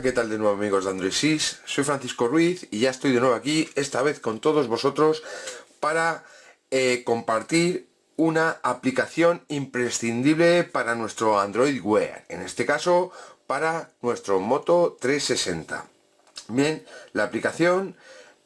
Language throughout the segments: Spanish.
¿qué tal de nuevo amigos de Android 6? Soy Francisco Ruiz y ya estoy de nuevo aquí, esta vez con todos vosotros, para eh, compartir una aplicación imprescindible para nuestro Android Wear, en este caso para nuestro Moto 360. Bien, la aplicación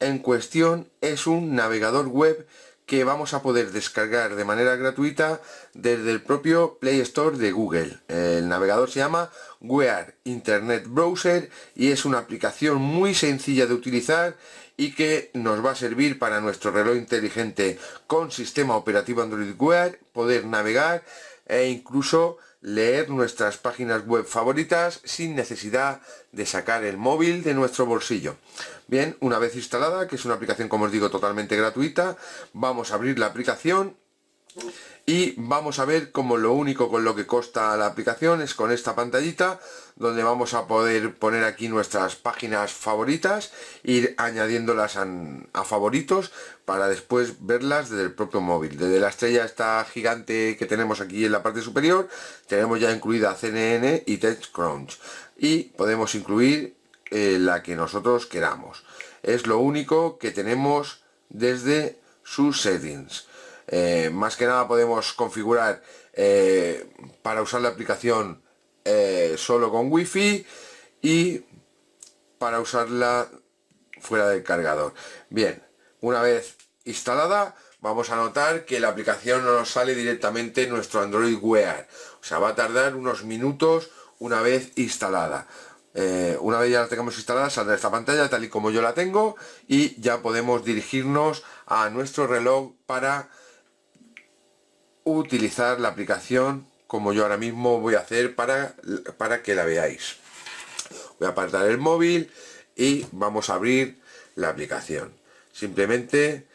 en cuestión es un navegador web que vamos a poder descargar de manera gratuita desde el propio Play Store de Google. El navegador se llama Wear Internet Browser y es una aplicación muy sencilla de utilizar y que nos va a servir para nuestro reloj inteligente con sistema operativo Android Wear, poder navegar e incluso leer nuestras páginas web favoritas sin necesidad de sacar el móvil de nuestro bolsillo. Bien, una vez instalada, que es una aplicación como os digo totalmente gratuita, vamos a abrir la aplicación y vamos a ver como lo único con lo que costa la aplicación es con esta pantallita donde vamos a poder poner aquí nuestras páginas favoritas ir añadiéndolas a, favoritos para después verlas desde el propio móvil desde la estrella esta gigante que tenemos aquí en la parte superior tenemos ya incluida CNN y TechCrunch y podemos incluir eh, la que nosotros queramos es lo único que tenemos desde sus settings eh, más que nada podemos configurar eh, para usar la aplicación eh, solo con wifi y para usarla fuera del cargador. Bien, una vez instalada vamos a notar que la aplicación no nos sale directamente nuestro Android Wear. O sea, va a tardar unos minutos una vez instalada. una vez ya la tengamos instalada saldrá esta pantalla tal y como yo la tengo y ya podemos dirigirnos a nuestro reloj para utilizar la aplicación como yo ahora mismo voy a hacer para, para que la veáis. Voy a apartar el móvil y vamos a abrir la aplicación. Simplemente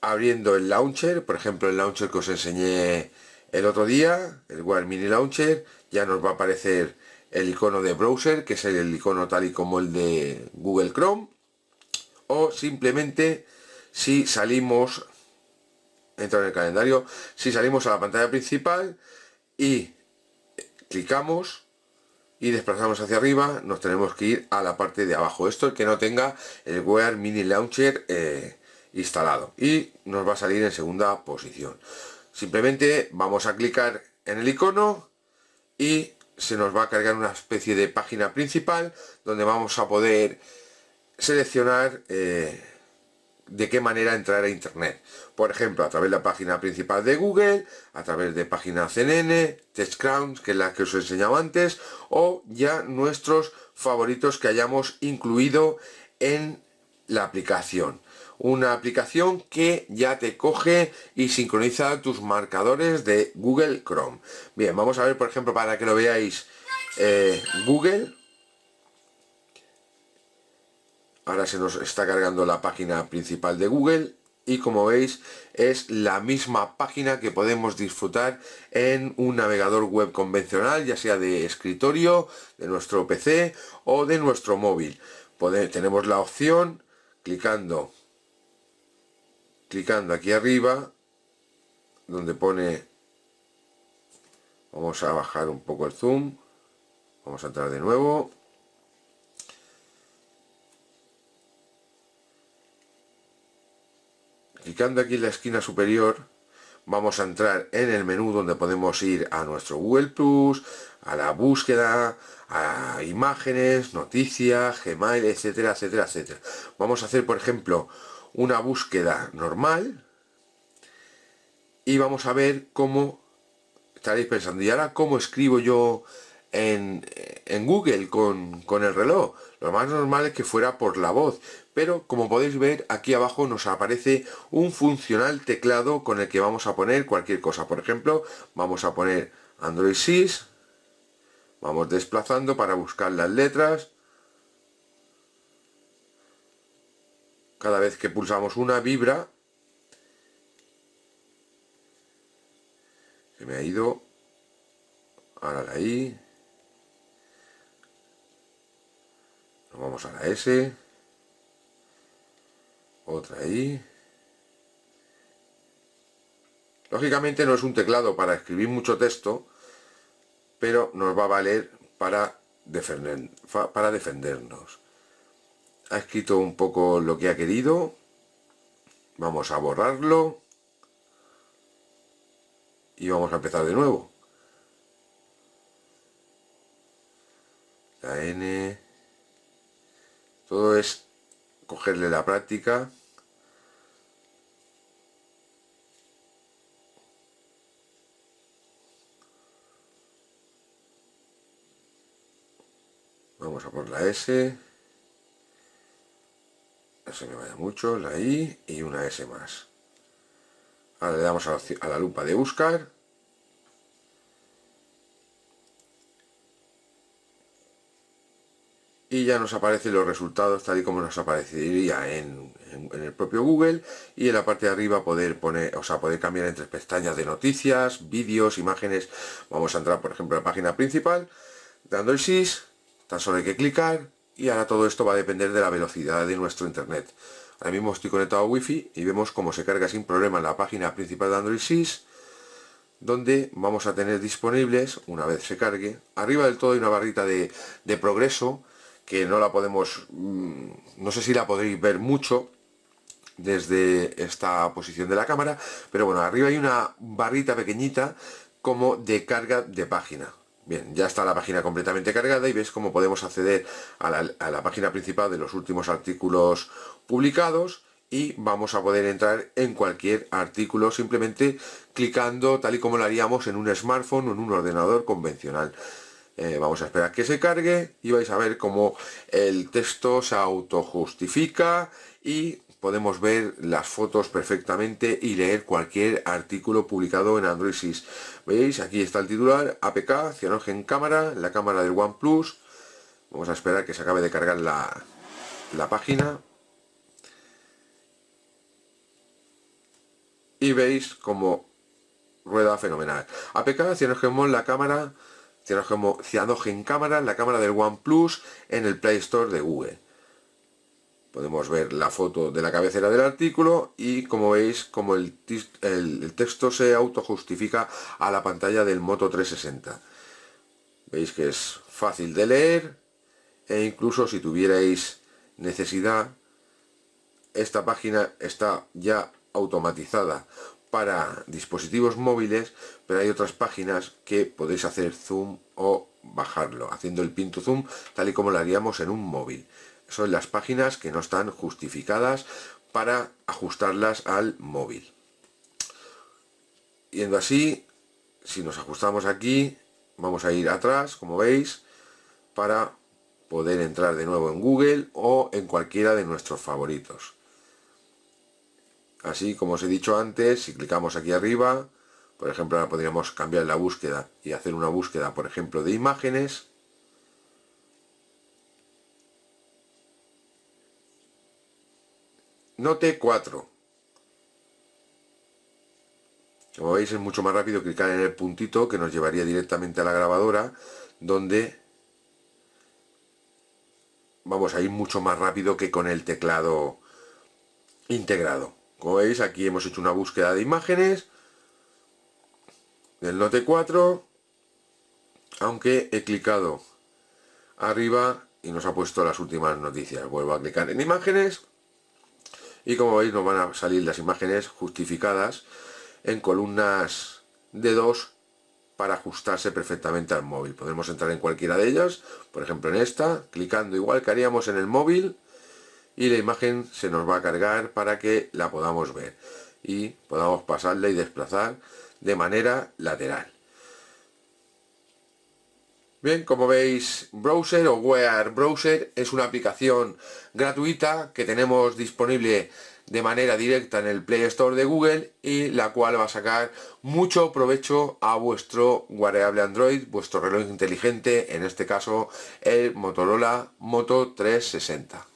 abriendo el launcher, por ejemplo el launcher que os enseñé el otro día, el Word Mini Launcher, ya nos va a aparecer el icono de browser, que es el icono tal y como el de Google Chrome, o simplemente si salimos entrar en el calendario. Si salimos a la pantalla principal y clicamos y desplazamos hacia arriba, nos tenemos que ir a la parte de abajo. Esto que no tenga el Wear Mini Launcher eh, instalado. Y nos va a salir en segunda posición. Simplemente vamos a clicar en el icono y se nos va a cargar una especie de página principal donde vamos a poder seleccionar eh, de qué manera entrar a internet. Por ejemplo, a través de la página principal de Google, a través de página CNN, TechCrunch, que es la que os he enseñado antes, o ya nuestros favoritos que hayamos incluido en la aplicación. Una aplicación que ya te coge y sincroniza tus marcadores de Google Chrome. Bien, vamos a ver, por ejemplo, para que lo veáis, eh, Google ahora se nos está cargando la página principal de Google y como veis es la misma página que podemos disfrutar en un navegador web convencional ya sea de escritorio de nuestro pc o de nuestro móvil tenemos la opción clicando clicando aquí arriba donde pone vamos a bajar un poco el zoom vamos a entrar de nuevo Clicando aquí en la esquina superior vamos a entrar en el menú donde podemos ir a nuestro Google Plus, a la búsqueda, a imágenes, noticias, Gmail, etcétera, etcétera, etcétera. Vamos a hacer, por ejemplo, una búsqueda normal y vamos a ver cómo estaréis pensando, ¿y ahora cómo escribo yo en, Google con, con, el reloj. Lo más normal es que fuera por la voz, pero como podéis ver aquí abajo nos aparece un funcional teclado con el que vamos a poner cualquier cosa. Por ejemplo, vamos a poner Android 6, vamos desplazando para buscar las letras. Cada vez que pulsamos una vibra, se me ha ido, ahora la I, vamos a la S. Otra ahí Lógicamente no es un teclado para escribir mucho texto, pero nos va a valer para, defender, para defendernos. Ha escrito un poco lo que ha querido. Vamos a borrarlo. Y vamos a empezar de nuevo. La N, todo es cogerle la práctica. Vamos a por la S. No se me vaya mucho, la I y una S más. Ahora le damos a la, a la lupa de buscar y ya nos aparecen los resultados tal y como nos aparecería en, el propio Google y en la parte de arriba poder poner, o sea, poder cambiar entre pestañas de noticias, vídeos, imágenes. Vamos a entrar, por ejemplo, a la página principal, dando el SIS, tan solo hay que clicar y ahora todo esto va a depender de la velocidad de nuestro internet. Ahora mismo estoy conectado a Wi-Fi y vemos cómo se carga sin problema en la página principal de Android 6 donde vamos a tener disponibles, una vez se cargue, arriba del todo hay una barrita de progreso que no la podemos, mm, no sé si la podréis ver mucho desde esta posición de la cámara, pero bueno, arriba hay una barrita pequeñita como de carga de página. Bien, ya está la página completamente cargada y ves cómo podemos acceder a la, a la página principal de los últimos artículos publicados y vamos a poder entrar en cualquier artículo simplemente clicando tal y como lo haríamos en un smartphone o en un ordenador convencional. Eh, vamos a esperar que se cargue y vais a ver cómo el texto se autojustifica y podemos ver las fotos perfectamente y leer cualquier artículo publicado en Android ¿Veis? Aquí está el titular, APK, en cámara, la cámara del OnePlus. Vamos a esperar que se acabe de cargar la, la página. Y veis como rueda fenomenal. APK, Cianogemon, la cámara tenemos como en Cámara, la cámara del OnePlus en el Play Store de Google. Podemos ver la foto de la cabecera del artículo y como veis, como el, el texto se autojustifica a la pantalla del Moto 360. Veis que es fácil de leer e incluso si tuvierais necesidad, esta página está ya automatizada para dispositivos móviles, pero hay otras páginas que podéis hacer zoom o bajarlo, haciendo el pinto zoom tal y como lo haríamos en un móvil. Son las páginas que no están justificadas para ajustarlas al móvil. Yendo así, si nos ajustamos aquí, vamos a ir atrás, como veis, para poder entrar de nuevo en Google o en cualquiera de nuestros favoritos. Así, como os he dicho antes, si clicamos aquí arriba, por ejemplo, ahora podríamos cambiar la búsqueda y hacer una búsqueda, por ejemplo, de imágenes. Note 4. Como veis es mucho más rápido clicar en el puntito que nos llevaría directamente a la grabadora, donde vamos a ir mucho más rápido que con el teclado integrado. Como veis, aquí hemos hecho una búsqueda de imágenes del Note 4, aunque he clicado arriba y nos ha puesto las últimas noticias. Vuelvo a clicar en imágenes y como veis nos van a salir las imágenes justificadas en columnas de 2 para ajustarse perfectamente al móvil. Podemos entrar en cualquiera de ellas, por ejemplo en esta, clicando igual que haríamos en el móvil y la imagen se nos va a cargar para que la podamos ver y podamos pasarla y desplazar de manera lateral. Bien, como veis, Browser o Wear Browser es una aplicación gratuita que tenemos disponible de manera directa en el Play Store de Google y la cual va a sacar mucho provecho a vuestro wearable Android, vuestro reloj inteligente, en este caso el Motorola Moto 360.